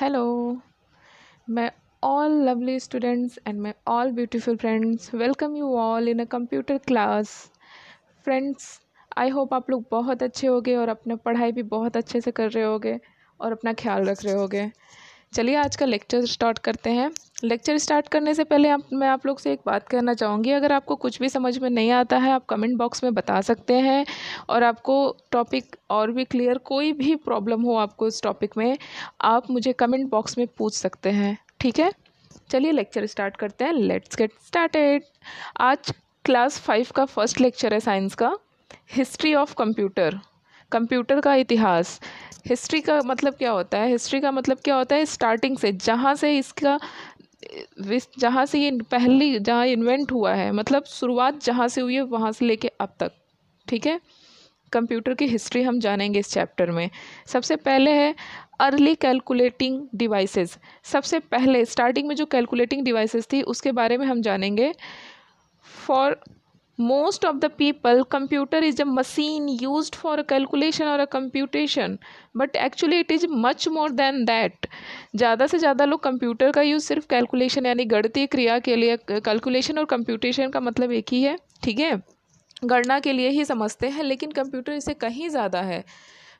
Hello my all lovely students and my all beautiful friends welcome you all in a computer class friends I hope आप लोग बहुत अच्छे होंगे और अपने पढ़ाई भी बहुत अच्छे से कर रहे होगे और अपना ख्याल रख रहे होंगे चलिए आज का लेक्चर स्टार्ट करते हैं लेक्चर स्टार्ट करने से पहले आप मैं आप लोग से एक बात करना चाहूँगी अगर आपको कुछ भी समझ में नहीं आता है आप कमेंट बॉक्स में बता सकते हैं और आपको टॉपिक और भी क्लियर कोई भी प्रॉब्लम हो आपको इस टॉपिक में आप मुझे कमेंट बॉक्स में पूछ सकते हैं ठीक है चलिए लेक्चर स्टार्ट करते हैं लेट्स गेट स्टार्टेड आज क्लास फाइव का फर्स्ट लेक्चर है साइंस का हिस्ट्री ऑफ कंप्यूटर कंप्यूटर का इतिहास हिस्ट्री का मतलब क्या होता है हिस्ट्री का मतलब क्या होता है स्टार्टिंग से जहाँ से इसका जहाँ से ये पहली जहाँ इन्वेंट हुआ है मतलब शुरुआत जहाँ से हुई है वहाँ से लेके अब तक ठीक है कंप्यूटर की हिस्ट्री हम जानेंगे इस चैप्टर में सबसे पहले है अर्ली कैलकुलेटिंग डिवाइसेस सबसे पहले स्टार्टिंग में जो कैलकुलेटिंग डिवाइसेस थी उसके बारे में हम जानेंगे for most of the people computer is a machine used for a calculation or a computation but actually it is much more than that ज़्यादा से ज़्यादा लोग कंप्यूटर का यूज़ सिर्फ कैलकुलेशन यानी गणती क्रिया के लिए कैलकुलेशन और कंप्यूटेशन का मतलब एक ही है ठीक है गणना के लिए ही समझते हैं लेकिन कंप्यूटर इसे कहीं ज़्यादा है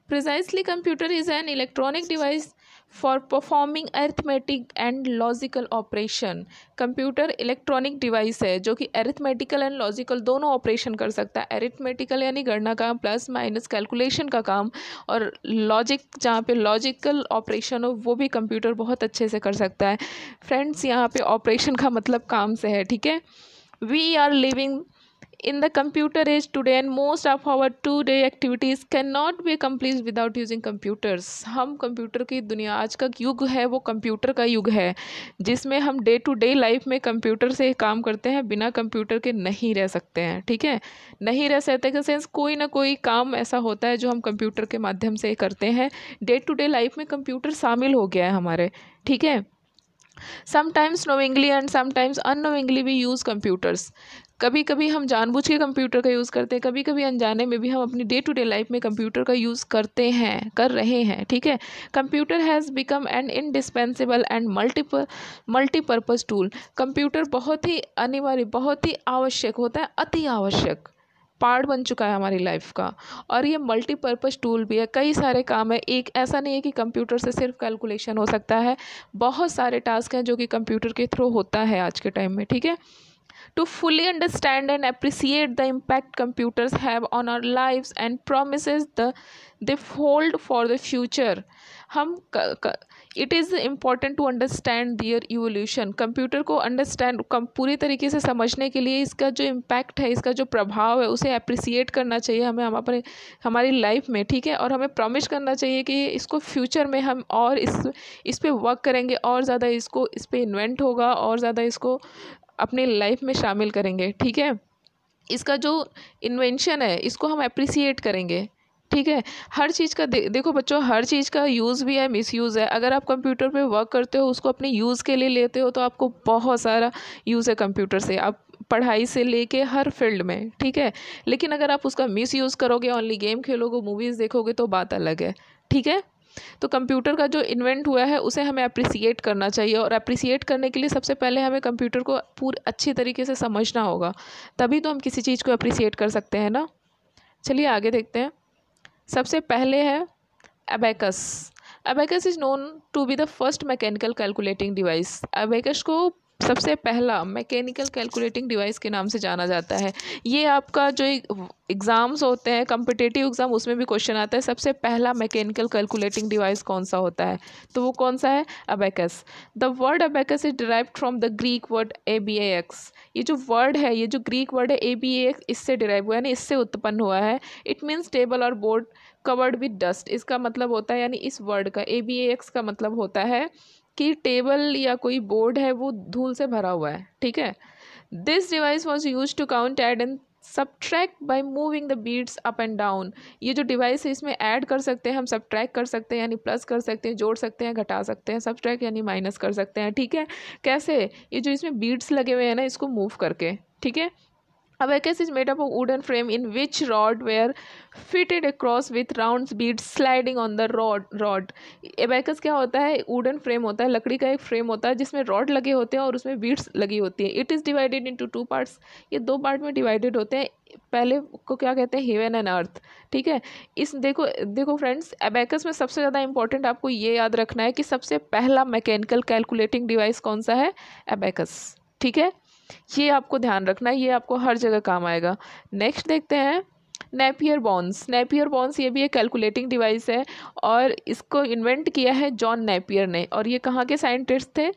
precisely computer is an electronic device for performing arithmetic and logical operation computer electronic device है जो कि अरिथमेटिकल एंड लॉजिकल दोनों ऑपरेशन कर सकता है अरिथमेटिकल यानी गणना का प्लस माइनस कैलकुलेशन का काम और लॉजिक जहाँ पे लॉजिकल ऑपरेशन हो वो भी कंप्यूटर बहुत अच्छे से कर सकता है फ्रेंड्स यहाँ पे ऑपरेशन का मतलब काम से है ठीक है we are living in the computer age today and most of our two day activities cannot be accomplished without using computers हम computer की दुनिया आज का युग है वो computer का युग है जिसमें हम day to day life में computer से काम करते हैं बिना computer के नहीं रह सकते हैं ठीक है नहीं रह सकते का सेंस कोई ना कोई काम ऐसा होता है जो हम computer के माध्यम से करते हैं day to day life में computer शामिल हो गया है हमारे ठीक है sometimes knowingly and sometimes unknowingly we use computers कभी कभी हम जानबूझ के कंप्यूटर का यूज़ करते हैं कभी कभी अनजाने में भी हम अपनी डे टू डे लाइफ में कंप्यूटर का यूज़ करते हैं कर रहे हैं ठीक है computer has become an indispensable and multiple multipurpose tool computer बहुत ही अनिवार्य बहुत ही आवश्यक होता है अति आवश्यक पार्ट बन चुका है हमारी लाइफ का और ये मल्टीपर्पज़ टूल भी है कई सारे काम है एक ऐसा नहीं है कि कंप्यूटर से सिर्फ कैलकुलेशन हो सकता है बहुत सारे टास्क हैं जो कि कंप्यूटर के थ्रू होता है आज के टाइम में ठीक है to fully understand and appreciate the impact computers have on our lives and promises the they fold for the future हम it is important to understand their evolution computer को अंडरस्टैंड पूरी तरीके से समझने के लिए इसका जो इम्पैक्ट है इसका जो प्रभाव है उसे अप्रिसिएट करना चाहिए हमें हम अपने हमारी लाइफ में ठीक है और हमें प्रॉमिस करना चाहिए कि इसको फ्यूचर में हम और इस इस पर वर्क करेंगे और ज़्यादा इसको इस पर इन्वेंट होगा और ज़्यादा इसको अपने लाइफ में शामिल करेंगे ठीक है इसका जो इन्वेंशन है इसको हम अप्रिसिएट करेंगे ठीक है हर चीज़ का दे, देखो बच्चों हर चीज़ का यूज़ भी है मिसयूज़ है अगर आप कंप्यूटर पे वर्क करते हो उसको अपने यूज़ के लिए लेते हो तो आपको बहुत सारा यूज़ है कंप्यूटर से आप पढ़ाई से लेके हर फील्ड में ठीक है लेकिन अगर आप उसका मिस यूज़ करोगे ओनली गेम खेलोगे मूवीज़ देखोगे तो बात अलग है ठीक है तो कंप्यूटर का जो इन्वेंट हुआ है उसे हमें अप्रिसिएट करना चाहिए और अप्रिसिएट करने के लिए सबसे पहले हमें कंप्यूटर को पूरे अच्छे तरीके से समझना होगा तभी तो हम किसी चीज़ को अप्रिसिएट कर सकते हैं ना चलिए आगे देखते हैं सबसे पहले है abacus abacus is known to be the first mechanical calculating device abacus को सबसे पहला मैकेनिकल कैलकुलेटिंग डिवाइस के नाम से जाना जाता है ये आपका जो एग्ज़ाम्स होते हैं कम्पिटेटिव एग्ज़ाम उसमें भी क्वेश्चन आता है सबसे पहला मैकेनिकल कैलकुलेटिंग डिवाइस कौन सा होता है तो वो कौन सा है abacus the word abacus is derive from the Greek word A B X ये जो वर्ड है ये जो ग्रीक वर्ड है ए बी ए एक्स इससे डिराइव हुआ यानी इससे उत्पन्न हुआ है इट मीन्स टेबल और बोर्ड कवर्ड विद डस्ट इसका मतलब होता है यानी इस वर्ड का ए बी एक्स का मतलब होता है कि टेबल या कोई बोर्ड है वो धूल से भरा हुआ है ठीक है this device was use to count add and subtract by moving the beads up and down ये जो डिवाइस है इसमें ऐड कर सकते हैं हम सब ट्रैक कर सकते हैं यानी प्लस कर सकते हैं जोड़ सकते हैं घटा सकते हैं सब ट्रैक यानी माइनस कर सकते हैं ठीक है कैसे ये जो इसमें बीट्स लगे हुए हैं ना इसको मूव करके ठीक है A abacus is made up of wooden frame in which rod were fitted across with round beads sliding on the rod rod abacus क्या होता है wooden frame होता है लकड़ी का एक frame होता है जिसमें rod लगे होते हैं और उसमें beads लगी होती है it is divided into two parts ये दो part में divided होते हैं पहले को क्या कहते हैं हेवन एंड अर्थ ठीक है इस देखो देखो फ्रेंड्स एबैकस में सबसे ज़्यादा इंपॉर्टेंट आपको ये याद रखना है कि सबसे पहला मैकेनिकल कैलकुलेटिंग डिवाइस कौन सा है एबैकस ठीक है ये आपको ध्यान रखना है ये आपको हर जगह काम आएगा नेक्स्ट देखते हैं नेपियर बॉन्स नेपियर बॉन्स ये भी एक कैलकुलेटिंग डिवाइस है और इसको इन्वेंट किया है जॉन नेपियर ने और ये कहाँ के साइंटिस्ट थे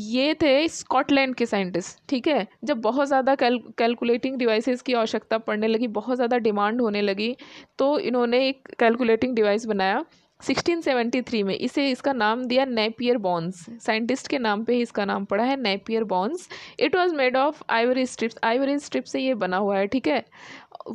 ये थे स्कॉटलैंड के साइंटिस्ट ठीक है जब बहुत ज़्यादा कैल कैलकुलेटिंग डिवाइसेस की आवश्यकता पड़ने लगी बहुत ज़्यादा डिमांड होने लगी तो इन्होंने एक कैलकुलेटिंग डिवाइस बनाया 1673 में इसे इसका नाम दिया नेपियर बॉन्स साइंटिस्ट के नाम पे ही इसका नाम पड़ा है Napier bones it was made of ivory strips ivory strip से ये बना हुआ है ठीक है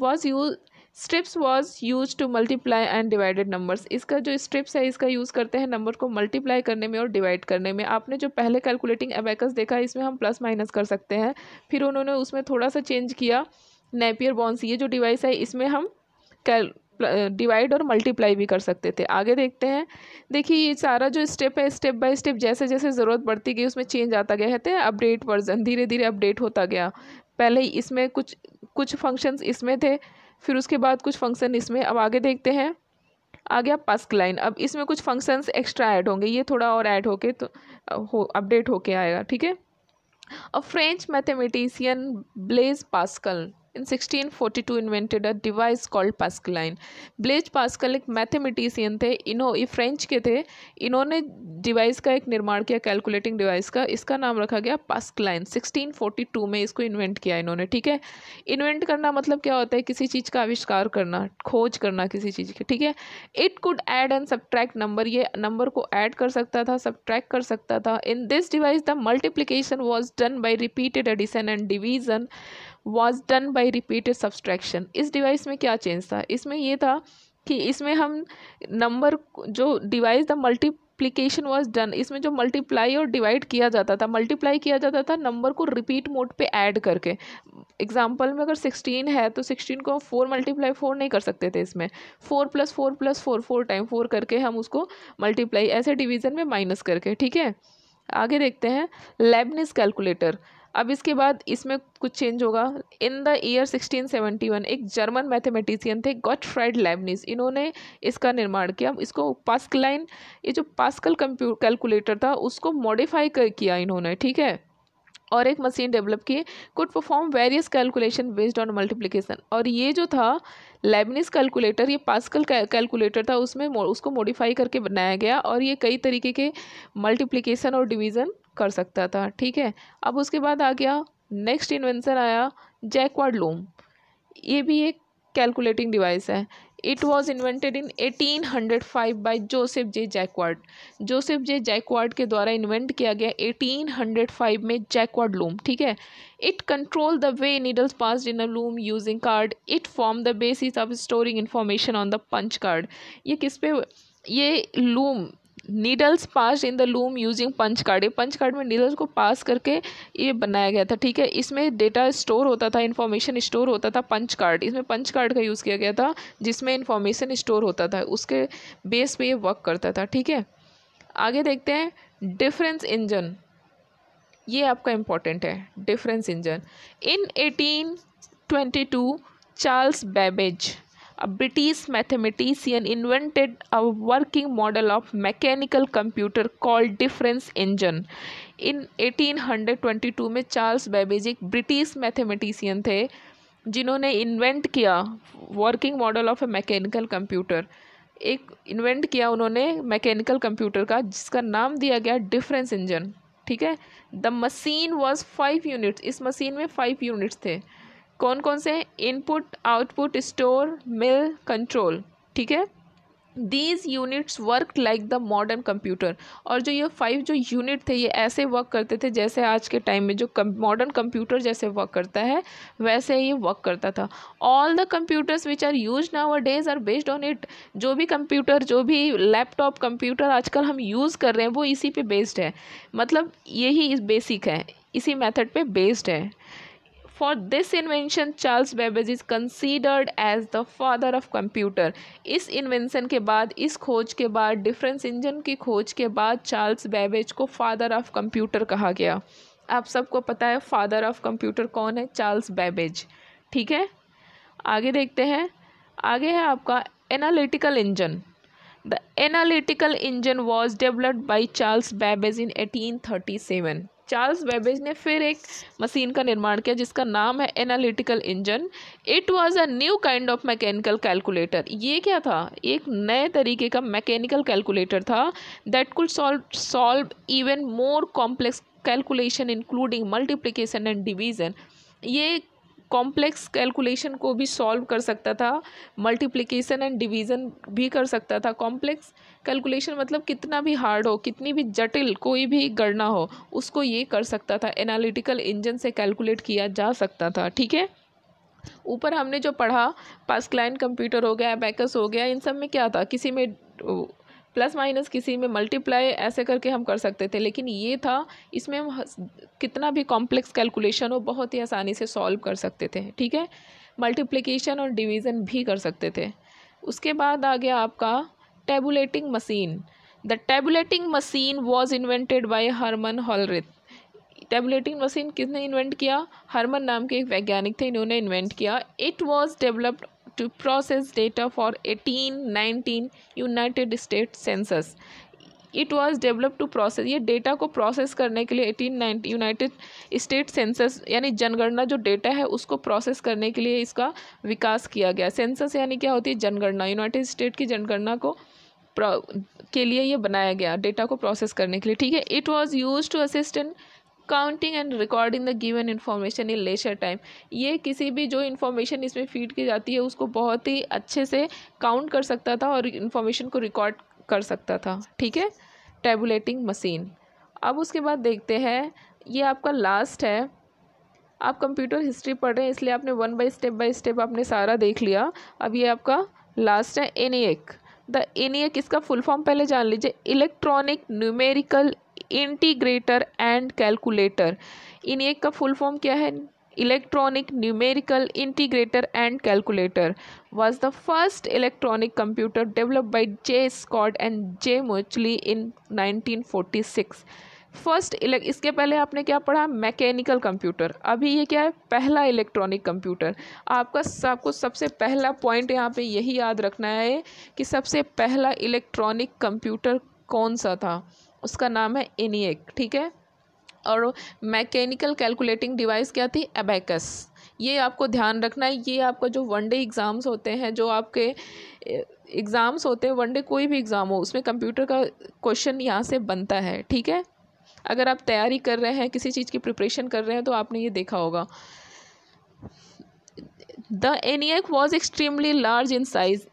was use strips was use to multiply and divided numbers इसका जो स्ट्रिप्स है इसका यूज़ करते हैं नंबर को मल्टीप्लाई करने में और डिवाइड करने में आपने जो पहले कैलकुलेटिंग एबैकस देखा इसमें हम प्लस माइनस कर सकते हैं फिर उन्होंने उसमें थोड़ा सा चेंज किया नेपियर बॉन्स ये जो डिवाइस है इसमें हम कैल डिवाइड और मल्टीप्लाई भी कर सकते थे आगे देखते हैं देखिए ये सारा जो स्टेप है स्टेप बाय स्टेप जैसे जैसे ज़रूरत बढ़ती गई उसमें चेंज आता गया है अपडेट वर्जन धीरे धीरे अपडेट होता गया पहले इसमें कुछ कुछ फंक्शंस इसमें थे फिर उसके बाद कुछ फंक्शन इसमें अब आगे देखते हैं आ गया पस्क लाइन अब इसमें कुछ फंक्शंस एक्स्ट्रा ऐड होंगे ये थोड़ा और ऐड होके तो हो अपडेट होके आएगा ठीक है अब French mathematician Blaise Pascal In 1642 invented a device called Pascaline. Blaise Pascal एक मैथमेटिशियन थे इन्हों ये फ्रेंच के थे इन्होंने डिवाइस का एक निर्माण किया कैलकुलेटिंग डिवाइस का इसका नाम रखा गया पास्कलाइन 1642 में इसको इन्वेंट किया इन्होंने ठीक है इन्वेंट करना मतलब क्या होता है किसी चीज़ का आविष्कार करना खोज करना किसी चीज़ की ठीक है it could add and subtract number ये नंबर को ऐड कर सकता था सब्ट्रैक्ट कर सकता था in this device the multiplication was done by repeated addition and division was done by repeated subtraction इस डिवाइस में क्या चेंज था इसमें यह था कि इसमें हम नंबर जो device the multiplication was done इसमें जो मल्टीप्लाई और डिवाइड किया जाता था मल्टीप्लाई किया जाता था नंबर को रिपीट मोड पे ऐड करके एग्जाम्पल में अगर सिक्सटीन है तो सिक्सटीन को हम फोर मल्टीप्लाई फोर नहीं कर सकते थे इसमें four plus four plus four four time four करके हम उसको मल्टीप्लाई ऐसे डिवीज़न में माइनस करके ठीक है आगे देखते हैं लेबनिस कैलकुलेटर अब इसके बाद इसमें कुछ चेंज होगा इन द ईयर 1671 एक जर्मन मैथमेटिशियन थे गॉट फ्राइड लेबनिस इन्होंने इसका निर्माण किया इसको पास्कलाइन ये जो पास्कल कंप्यू कैलकुलेटर था उसको मॉडिफाई कर किया इन्होंने ठीक है और एक मशीन डेवलप की could perform various calculation based on multiplication और ये जो था लेबनिस कैलकुलेटर ये पास्कल कैलकुलेटर था उसमें उसको मॉडिफाई करके बनाया गया और ये कई तरीके के मल्टीप्लिकेशन और डिवीज़न कर सकता था ठीक है अब उसके बाद आ गया नेक्स्ट इन्वेंसन आया जैकवाड लूम ये भी एक कैलकुलेटिंग डिवाइस है it was invented in eighteen hundred five by Joseph J Jacquard Joseph J Jacquard के द्वारा इन्वेंट किया गया एटीन हंड्रेड फाइव में जैकवाड लूम ठीक है it control the way needles pass in a loom using card it form the basis of storing information on the punch card ये किस पे ये loom needles pass in the loom using punch card ये punch card में needles को पास करके ये बनाया गया था ठीक है इसमें डेटा स्टोर होता था इन्फॉर्मेशन स्टोर होता था पंच कार्ड इसमें पंच कार्ड का यूज़ किया गया था जिसमें इन्फॉर्मेशन स्टोर होता था उसके बेस पे ये वर्क करता था ठीक है आगे देखते हैं डिफरेंस इंजन ये आपका इम्पॉर्टेंट है difference engine in eighteen twenty two Charles Babbage a British mathematician invented a working model of mechanical computer called difference engine in 1822 में चार्ल्स बेबेज एक ब्रिटिश मैथमेटिशियन थे जिन्होंने इन्वेंट किया working model of a mechanical computer एक invent किया उन्होंने mechanical computer का जिसका नाम दिया गया डिफरेंस इंजन ठीक है the machine was five units इस मशीन में फाइव यूनिट्स थे कौन कौन से हैं input output store mill control ठीक है these units work like the modern computer और जो ये फाइव जो यूनिट थे ये ऐसे वर्क करते थे जैसे आज के टाइम में जो मॉडर्न कंप्यूटर जैसे वर्क करता है वैसे ये वर्क करता था all the computers which are use nowadays are based on it जो भी कंप्यूटर जो भी लैपटॉप कंप्यूटर आजकल हम यूज़ कर रहे हैं वो इसी पे बेस्ड है मतलब यही बेसिक है इसी मेथड पे बेस्ड है for this invention Charles Babbage is considered as the father of computer इस इन्वेंशन के बाद इस खोज के बाद डिफरेंस इंजन की खोज के बाद चार्ल्स बेबेज को फादर ऑफ कंप्यूटर कहा गया आप सबको पता है फादर ऑफ कंप्यूटर कौन है चार्ल्स बेबेज ठीक है आगे देखते हैं आगे है आपका analytical engine the analytical engine was developed by Charles Babbage in eighteen thirty seven Charles Babbage ने फिर एक मशीन का निर्माण किया जिसका नाम है analytical engine it was a new kind of mechanical calculator ये क्या था एक नए तरीके का मैकेनिकल कैलकुलेटर था that could solve solve even more complex calculation including multiplication and division ये कॉम्प्लेक्स कैलकुलेशन को भी सॉल्व कर सकता था मल्टीप्लिकेशन एंड डिवीज़न भी कर सकता था कॉम्प्लेक्स कैलकुलेशन मतलब कितना भी हार्ड हो कितनी भी जटिल कोई भी गणना हो उसको ये कर सकता था एनालिटिकल इंजन से कैलकुलेट किया जा सकता था ठीक है ऊपर हमने जो पढ़ा क्लाइंट कंप्यूटर हो गया बैकस हो गया इन सब में क्या था किसी में प्लस माइनस किसी में मल्टीप्लाई ऐसे करके हम कर सकते थे लेकिन ये था इसमें हम कितना भी कॉम्प्लेक्स कैलकुलेशन हो बहुत ही आसानी से सॉल्व कर सकते थे ठीक है मल्टीप्लिकेशन और डिवीज़न भी कर सकते थे उसके बाद आ गया आपका tabulating machine the tabulating machine was invented by Herman Hollerith tabulating machine किसने इन्वेंट किया हरमन नाम के एक वैज्ञानिक थे इन्होंने इन्वेंट किया it was developed to process data for eighteen 1819 United State census it was develop to process ये डेटा को प्रोसेस करने के लिए eighteen ninety United State census यानी जनगणना जो डेटा है उसको प्रोसेस करने के लिए इसका विकास किया गया सेंसस यानी क्या होती है जनगणना यूनाइटेड स्टेट की जनगणना को के लिए ये बनाया गया डेटा को प्रोसेस करने के लिए ठीक है it was use to assistant counting and recording the given information in lesser time ये किसी भी जो इन्फॉर्मेशन इसमें फीड की जाती है उसको बहुत ही अच्छे से काउंट कर सकता था और इन्फॉर्मेशन को रिकॉर्ड कर सकता था ठीक है टेबुलेटिंग मशीन अब उसके बाद देखते हैं ये आपका लास्ट है आप कंप्यूटर हिस्ट्री पढ़ रहे हैं इसलिए आपने one by step by step आपने सारा देख लिया अब ये आपका लास्ट है एनी एक द एक इसका फुल फॉर्म पहले जान लीजिए electronic numerical integrator and calculator ENIAC का फुल फॉर्म क्या है electronic numerical integrator and calculator was the first electronic computer developed by J Scott and J Mauchly in 1946. First इसके पहले आपने क्या पढ़ा मैकेनिकल कंप्यूटर अभी ये क्या है पहला इलेक्ट्रॉनिक कंप्यूटर आपका सबको सबसे पहला पॉइंट यहाँ पे यही याद रखना है कि सबसे पहला इलेक्ट्रॉनिक कंप्यूटर कौन सा था उसका नाम है एनीक ठीक है और मैकेनिकल कैलकुलेटिंग डिवाइस क्या थी एबैकस ये आपको ध्यान रखना है ये आपका जो वनडे एग्ज़ाम्स होते हैं जो आपके एग्ज़ाम्स होते हैं वनडे कोई भी एग्ज़ाम हो उसमें कंप्यूटर का क्वेश्चन यहाँ से बनता है ठीक है अगर आप तैयारी कर रहे हैं किसी चीज़ की प्रिपरेशन कर रहे हैं तो आपने ये देखा होगा the ENIAC was extremely large in size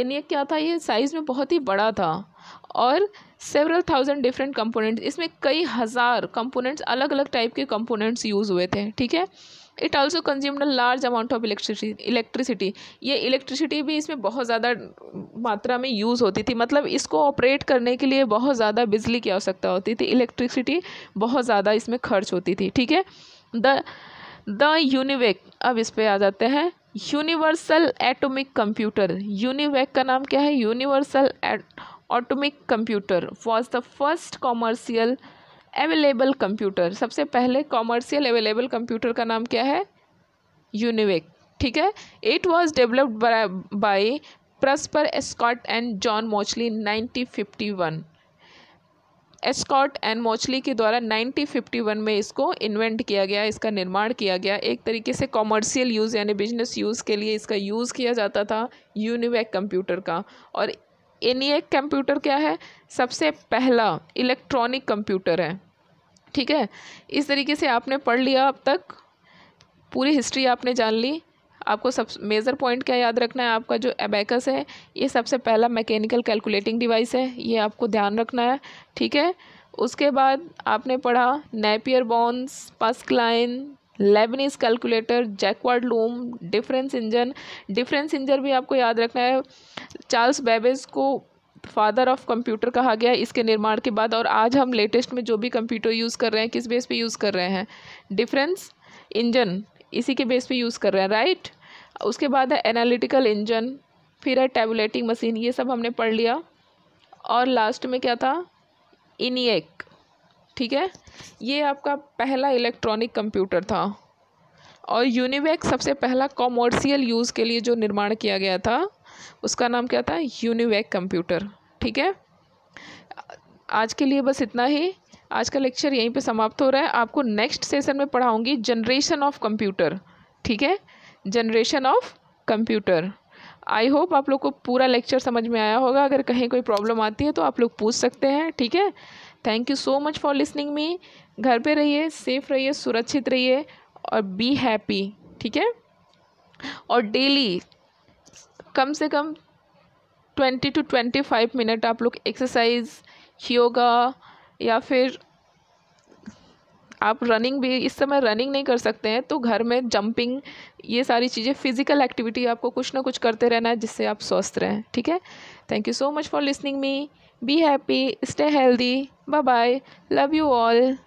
ENIAC क्या था ये साइज़ में बहुत ही बड़ा था और सेवरल थाउजेंड डिफरेंट कंपोनेंट्स इसमें कई हज़ार कंपोनेंट्स अलग अलग टाइप के कंपोनेंट्स यूज़ हुए थे ठीक है it also consumed a large amount of electricity electricity ये इलेक्ट्रिसिटी भी इसमें बहुत ज़्यादा मात्रा में यूज़ होती थी मतलब इसको ऑपरेट करने के लिए बहुत ज़्यादा बिजली की आवश्यकता होती थी इलेक्ट्रिसिटी बहुत ज़्यादा इसमें खर्च होती थी ठीक है द द यूनिवेक अब इस पर आ जाते हैं यूनिवर्सल एटोमिक कंप्यूटर यूनिवेक का नाम क्या है universal automatic computer was the first commercial available computer सबसे पहले कॉमर्शियल अवेलेबल कंप्यूटर का नाम क्या है यूनिवेक ठीक है it was developed by Presper एस्कॉट and John Mauchly nineteen fifty one एस्कॉट एंड मोचली के द्वारा 1951 में इसको इन्वेंट किया गया इसका निर्माण किया गया एक तरीके से कॉमर्शियल यूज़ यानी बिजनेस यूज़ के लिए इसका यूज़ किया जाता था यूनिवैक कंप्यूटर का और एनियक कंप्यूटर क्या है सबसे पहला इलेक्ट्रॉनिक कंप्यूटर है ठीक है इस तरीके से आपने पढ़ लिया अब तक पूरी हिस्ट्री आपने जान ली आपको सब मेज़र पॉइंट क्या याद रखना है आपका जो एबैकस है ये सबसे पहला मैकेनिकल कैलकुलेटिंग डिवाइस है ये आपको ध्यान रखना है ठीक है उसके बाद आपने पढ़ा Napier bones Pascaline Leibniz calculator Jacquard loom difference engine difference engine भी आपको याद रखना है चार्ल्स बेबेज को फादर ऑफ कंप्यूटर कहा गया इसके निर्माण के बाद और आज हम लेटेस्ट में जो भी कंप्यूटर यूज़ कर रहे हैं किस बेस पे यूज़ कर रहे हैं डिफरेंस इंजन इसी के बेस पे यूज़ कर रहे हैं राइट उसके बाद है एनालिटिकल इंजन फिर है टेबलेटिंग मशीन ये सब हमने पढ़ लिया और लास्ट में क्या था इनिएक ठीक है ये आपका पहला इलेक्ट्रॉनिक कंप्यूटर था और यूनिवैक सबसे पहला कॉमर्शियल यूज़ के लिए जो निर्माण किया गया था उसका नाम क्या था यूनिवैक कंप्यूटर ठीक है आज के लिए बस इतना ही आज का लेक्चर यहीं पे समाप्त हो रहा है आपको नेक्स्ट सेशन में पढ़ाऊँगी जनरेशन ऑफ कंप्यूटर ठीक है generation of computer I hope आप लोग को पूरा लेक्चर समझ में आया होगा अगर कहीं कोई प्रॉब्लम आती है तो आप लोग पूछ सकते हैं ठीक है thank you so much for listening me घर पे रहिए सेफ रहिए सुरक्षित रहिए और बी हैप्पी ठीक है और डेली कम से कम twenty to twenty five minute आप लोग एक्सरसाइज योगा या फिर आप रनिंग भी इस समय रनिंग नहीं कर सकते हैं तो घर में जंपिंग ये सारी चीज़ें फिजिकल एक्टिविटी आपको कुछ ना कुछ करते रहना है जिससे आप स्वस्थ रहें ठीक है thank you so much for listening me Be happy, stay healthy. Bye bye. Love you all.